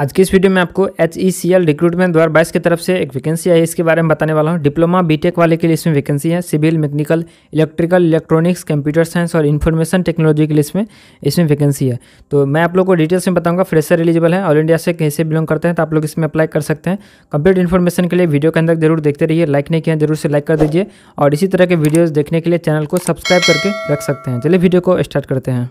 आज की इस वीडियो में आपको H E C L recruitment दो बाईस की तरफ से एक वैकेंसी आई है इसके बारे में बताने वाला हूँ डिप्लोमा बीटेक वाले के लिए इसमें वैकेंसी है civil mechanical electrical electronics computer science और इन्फॉर्मेशन टेक्नोलॉजी के लिए इसमें इसमें वैकेंसी है तो मैं आप लोग को डिटेल्स में बताऊँगा फ्रेशर एलिजिबल है ऑल इंडिया से कैसे बिलोंग करते हैं तो आप लोग इसमें अप्लाई कर सकते हैं कंप्लीट इन्फॉर्मेशन के लिए वीडियो के अंदर जरूर देखते रहिए लाइक नहीं किया जरूर से लाइक कर दीजिए और इसी तरह के वीडियोज़ देखने के लिए चैनल को सब्सक्राइब करके रख सकते हैं चलिए वीडियो को स्टार्ट करते हैं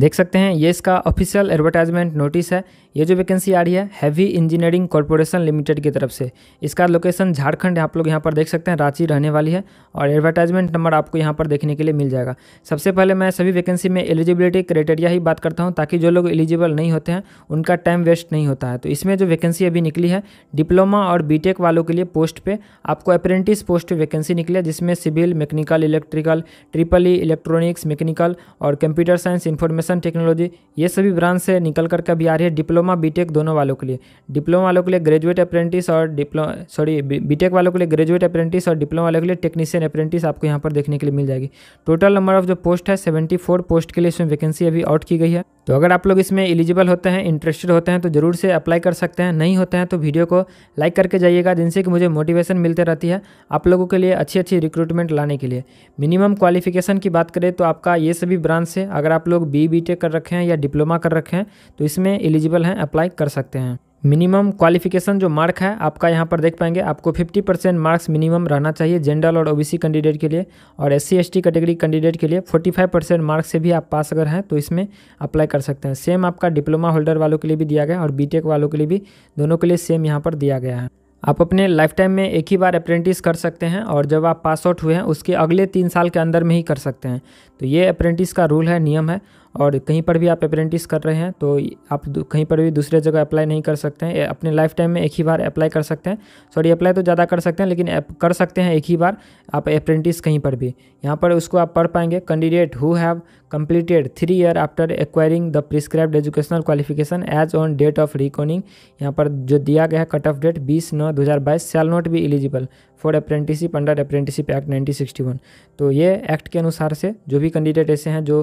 देख सकते हैं ये इसका ऑफिशियल एडवर्टाइजमेंट नोटिस है ये जो वैकेंसी आ रही है हैवी इंजीनियरिंग कॉरपोरेशन लिमिटेड की तरफ से इसका लोकेशन झारखंड आप लोग यहाँ पर देख सकते हैं रांची रहने वाली है और एडवर्टाइजमेंट नंबर आपको यहाँ पर देखने के लिए मिल जाएगा सबसे पहले मैं सभी वैकेंसी में एलिजिबिलिटी क्राइटेरिया ही बात करता हूँ ताकि जो लोग एलिजिबल नहीं होते हैं उनका टाइम वेस्ट नहीं होता है तो इसमें जो वैकेंसी अभी निकली है डिप्लोमा और बी वालों के लिए पोस्ट पर आपको अप्रेंटिस पोस्ट वैकेंसी निकली है जिसमें civil mechanical electrical triple E electronics mechanical और computer science information information technology ये सभी ब्रांच से निकल करके अभी आ रही है डिप्लोमा बीटेक दोनों वालों के लिए डिप्लोमा वालों के लिए ग्रेजुएट अप्रेंटिस और डिप्लो सॉरी बीटेक वालों के लिए ग्रेजुएट अप्रेंटिस और डिप्लोमा वालों के लिए टेक्नीशियन अप्रेंटिस आपको यहाँ पर देखने के लिए मिल जाएगी टोटल नंबर ऑफ जो पोस्ट है सेवेंटी पोस्ट के लिए इसमें वैकेंसी अभी आउट की गई है तो अगर आप लोग इसमें एलिजिबल होते हैं इंटरेस्टेड होते हैं तो ज़रूर से अप्लाई कर सकते हैं नहीं होते हैं तो वीडियो को लाइक करके जाइएगा जिनसे कि मुझे मोटिवेशन मिलते रहती है आप लोगों के लिए अच्छी अच्छी रिक्रूटमेंट लाने के लिए मिनिमम क्वालिफिकेशन की बात करें तो आपका ये सभी ब्रांच से अगर आप लोग बी बी टेक कर रखे हैं या डिप्लोमा कर रखे हैं तो इसमें एलिजिबल हैं अप्लाई कर सकते हैं मिनिमम क्वालिफिकेशन जो मार्क है आपका यहाँ पर देख पाएंगे आपको 50 परसेंट मार्क्स मिनिमम रहना चाहिए जनरल और ओबीसी कैंडिडेट के लिए और एस सी कैटेगरी कैंडिडेट के लिए 45 परसेंट मार्क्स से भी आप पास अगर हैं तो इसमें अप्लाई कर सकते हैं सेम आपका डिप्लोमा होल्डर वालों के लिए भी दिया गया और बी वालों के लिए भी दोनों के लिए सेम यहाँ पर दिया गया है आप अपने लाइफ टाइम में एक ही बार अप्रेंटिस कर सकते हैं और जब आप पास आउट हुए हैं उसके अगले तीन साल के अंदर में ही कर सकते हैं तो ये अप्रेंटिस का रूल है नियम है और कहीं पर भी आप अप्रेंटिस कर रहे हैं तो आप कहीं पर भी दूसरे जगह अप्लाई नहीं कर सकते हैं अपने लाइफ टाइम में एक ही बार अप्लाई कर सकते हैं सॉरी अप्लाई तो ज़्यादा कर सकते हैं लेकिन कर सकते हैं एक ही बार आप अप्रेंटिस कहीं पर भी यहाँ पर उसको आप पढ़ पाएंगे candidate who have completed three year after acquiring the prescribed educational qualification age on date of reckoning यहाँ पर जो दिया गया है कट ऑफ डेट बीस नौ दो हज़ार बाईस सेल नॉट भी eligible for apprenticeship under apprenticeship act nineteen sixty one तो ये एक्ट के अनुसार से जो भी कैंडिडेट ऐसे हैं जो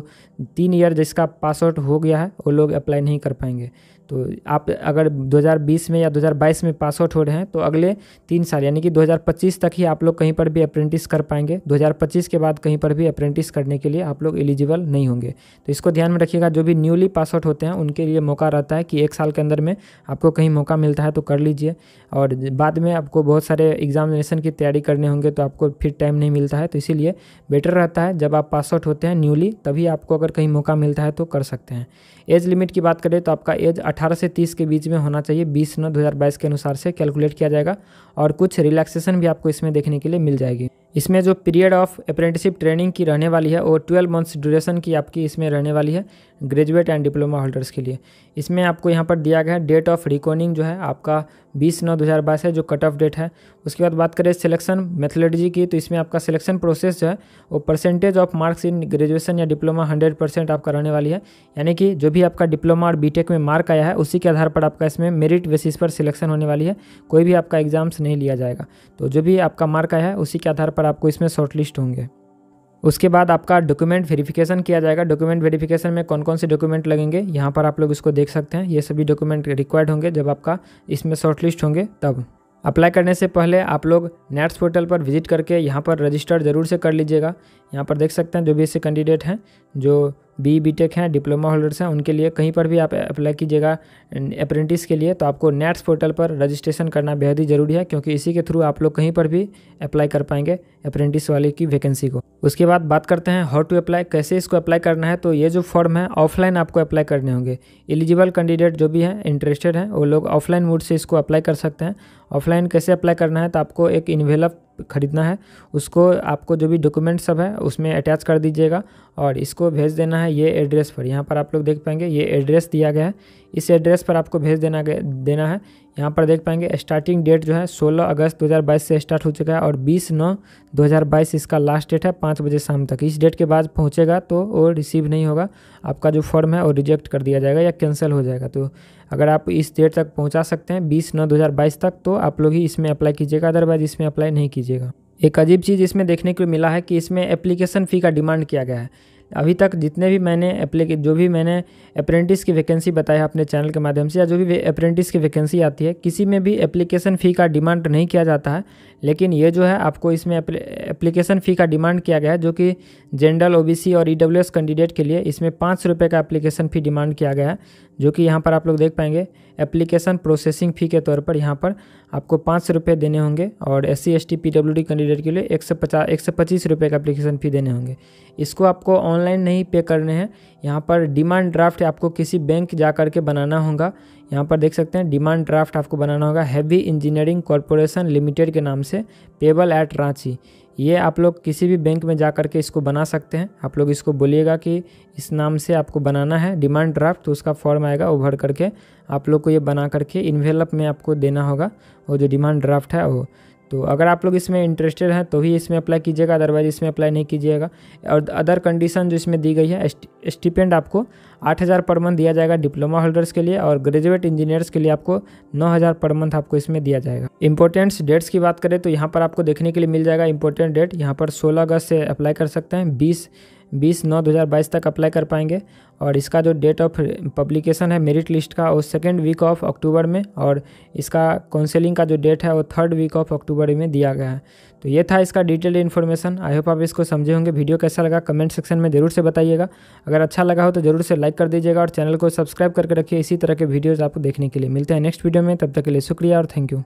तीन ईयर जिसका पासवर्ड हो गया है वो लोग अप्लाई नहीं कर पाएंगे तो आप अगर 2020 में या 2022 में पास आउट हो रहे हैं तो अगले तीन साल यानी कि 2025 तक ही आप लोग कहीं पर भी अप्रेंटिस कर पाएंगे 2025 के बाद कहीं पर भी अप्रेंटिस करने के लिए आप लोग एलिजिबल नहीं होंगे तो इसको ध्यान में रखिएगा जो भी न्यूली पास आउट होते हैं उनके लिए मौका रहता है कि एक साल के अंदर में आपको कहीं मौका मिलता है तो कर लीजिए और बाद में आपको बहुत सारे एग्जामिनेशन की तैयारी करने होंगे तो आपको फिर टाइम नहीं मिलता है तो इसीलिए बेटर रहता है जब आप पास आउट होते हैं न्यूली तभी आपको अगर कहीं मौका मिलता है तो कर सकते हैं एज लिमिट की बात करें तो आपका एज अठारह अठारह से तीस के बीच में होना चाहिए बीस नौ दो के अनुसार से कैलकुलेट किया जाएगा और कुछ रिलैक्सेशन भी आपको इसमें देखने के लिए मिल जाएगी इसमें जो पीरियड ऑफ अप्रेंटिसिप ट्रेनिंग की रहने वाली है वो ट्वेल्व मंथ्स ड्यूरेशन की आपकी इसमें रहने वाली है ग्रेजुएट एंड डिप्लोमा होल्डर्स के लिए इसमें आपको यहाँ पर दिया गया है डेट ऑफ रिकॉर्निंग जो है आपका 20 नौ 2022 है जो कट ऑफ डेट है उसके बाद बात करें सिलेक्शन मेथोलॉजी की तो इसमें आपका सिलेक्शन प्रोसेस जो है वो percentage of marks in graduation या डिप्लोमा हंड्रेड परसेंट आपका रहने वाली है यानी कि जो भी आपका डिप्लोमा और बी में मार्क आया है उसी के आधार पर आपका इसमें मेरिट बेसिस पर सिलेक्शन होने वाली है कोई भी आपका एग्जाम्स नहीं लिया जाएगा तो जो भी आपका मार्क आया है उसी के आधार पर पर आपको इसमें शॉर्टलिस्ट होंगे उसके बाद आपका डॉक्यूमेंट वेरिफिकेशन किया जाएगा डॉक्यूमेंट वेरिफिकेशन में कौन कौन से डॉक्यूमेंट लगेंगे यहाँ पर आप लोग इसको देख सकते हैं ये सभी डॉक्यूमेंट रिक्वायर्ड होंगे जब आपका इसमें शॉर्टलिस्ट होंगे तब अप्लाई करने से पहले आप लोग नेट्स पोर्टल पर विजिट करके यहाँ पर रजिस्टर ज़रूर से कर लीजिएगा यहाँ पर देख सकते हैं जो बी कैंडिडेट हैं जो बी बी टेक हैं डिप्लोमा होल्डर्स हैं उनके लिए कहीं पर भी आप अप्लाई कीजिएगा अप्रेंटिस के लिए तो आपको नेट्स पोर्टल पर रजिस्ट्रेशन करना बेहद ही ज़रूरी है क्योंकि इसी के थ्रू आप लोग कहीं पर भी अप्लाई कर पाएंगे अप्रेंटिस वाले की वैकेंसी को उसके बाद बात करते हैं हाउ टू अप्लाई कैसे इसको अप्लाई करना है तो ये जो फॉर्म है ऑफलाइन आपको अप्लाई करने होंगे एलिजिबल कैंडिडेट जो भी हैं इंटरेस्टेड हैं वो लोग ऑफलाइन मोड से इसको अप्लाई कर सकते हैं ऑफलाइन कैसे अप्लाई करना है तो आपको एक इन्वेलप ख़रीदना है उसको आपको जो भी डॉक्यूमेंट सब है उसमें अटैच कर दीजिएगा और इसको भेज देना है ये एड्रेस पर यहाँ पर आप लोग देख पाएंगे ये एड्रेस दिया गया है इस एड्रेस पर आपको भेज देना देना है यहाँ पर देख पाएंगे स्टार्टिंग डेट जो है 16 अगस्त 2022 से स्टार्ट हो चुका है और 20 नौ 2022 इसका लास्ट डेट है पाँच बजे शाम तक इस डेट के बाद पहुँचेगा तो वो रिसीव नहीं होगा आपका जो फॉर्म है वो रिजेक्ट कर दिया जाएगा या कैंसिल हो जाएगा तो अगर आप इस डेट तक पहुँचा सकते हैं बीस नौ दो तक तो आप लोग ही इसमें अप्लाई कीजिएगा अदरवाइज इसमें अप्लाई नहीं कीजिएगा एक अजीब चीज़ इसमें देखने को मिला है कि इसमें एप्लीकेशन फ़ी का डिमांड किया गया है अभी तक जितने भी मैंने एप्लीके जो भी मैंने अप्रेंटिस की वैकेंसी बताया अपने चैनल के माध्यम से या जो भी अप्रेंटिस की वैकेंसी आती है किसी में भी एप्लीकेशन फ़ी का डिमांड नहीं किया जाता है लेकिन ये जो है आपको इसमें एप्लीकेशन फ़ी का डिमांड किया गया है जो कि जनरल ओबीसी और ई e कैंडिडेट के लिए इसमें पाँच रुपये का एप्लीकेशन फ़ी डिमांड किया गया है जो कि यहाँ पर आप लोग देख पाएंगे एप्लीकेशन प्रोसेसिंग फ़ी के तौर पर यहाँ पर आपको पाँच रुपये देने होंगे और S C S T P D candidate के लिए एक सौ पचास एक सौ पच्चीस रुपये का एप्लीकेशन फ़ी देने होंगे इसको आपको ऑनलाइन ऑनलाइन नहीं पे करने हैं यहाँ पर डिमांड ड्राफ्ट आपको किसी बैंक जा कर के बनाना होगा यहाँ पर देख सकते हैं डिमांड ड्राफ्ट आपको बनाना होगा हैवी इंजीनियरिंग कॉरपोरेशन लिमिटेड के नाम से पेबल एट रांची ये आप लोग किसी भी बैंक में जा कर के इसको बना सकते हैं आप लोग इसको बोलिएगा कि इस नाम से आपको बनाना है डिमांड ड्राफ्ट तो उसका फॉर्म आएगा उभर करके आप लोग को ये बना करके इन्वेलप में आपको देना होगा और जो डिमांड ड्राफ्ट है वो तो अगर आप लोग इसमें इंटरेस्टेड हैं तो ही इसमें अप्लाई कीजिएगा अदरवाइज इसमें अप्लाई नहीं कीजिएगा और अदर कंडीशन जो इसमें दी गई है स्टिपेंड आपको 8000 पर मंथ दिया जाएगा डिप्लोमा होल्डर्स के लिए और ग्रेजुएट इंजीनियर्स के लिए आपको 9000 पर मंथ आपको इसमें दिया जाएगा इंपॉर्टेंट्स डेट्स की बात करें तो यहाँ पर आपको देखने के लिए मिल जाएगा इंपॉर्टेंट डेट यहाँ पर सोलह अगस्त से अप्लाई कर सकते हैं बीस बीस नौ दो हज़ार बाईस तक अप्लाई कर पाएंगे और इसका जो डेट ऑफ पब्लिकेशन है मेरिट लिस्ट का वो सेकेंड वीक ऑफ अक्टूबर में और इसका काउंसलिंग का जो डेट है वो थर्ड वीक ऑफ अक्टूबर में दिया गया है तो ये था इसका डिटेल्ड इन्फॉर्मेशन आई होप आप इसको समझे होंगे वीडियो कैसा लगा कमेंट सेक्शन में ज़रूर से बताइएगा अगर अच्छा लगा हो तो ज़रूर से लाइक कर दीजिएगा और चैनल को सब्सक्राइब करके रखिए इसी तरह के वीडियोज़ आपको देखने के लिए मिलते हैं नेक्स्ट वीडियो में तब तक के लिए शुक्रिया और थैंक यू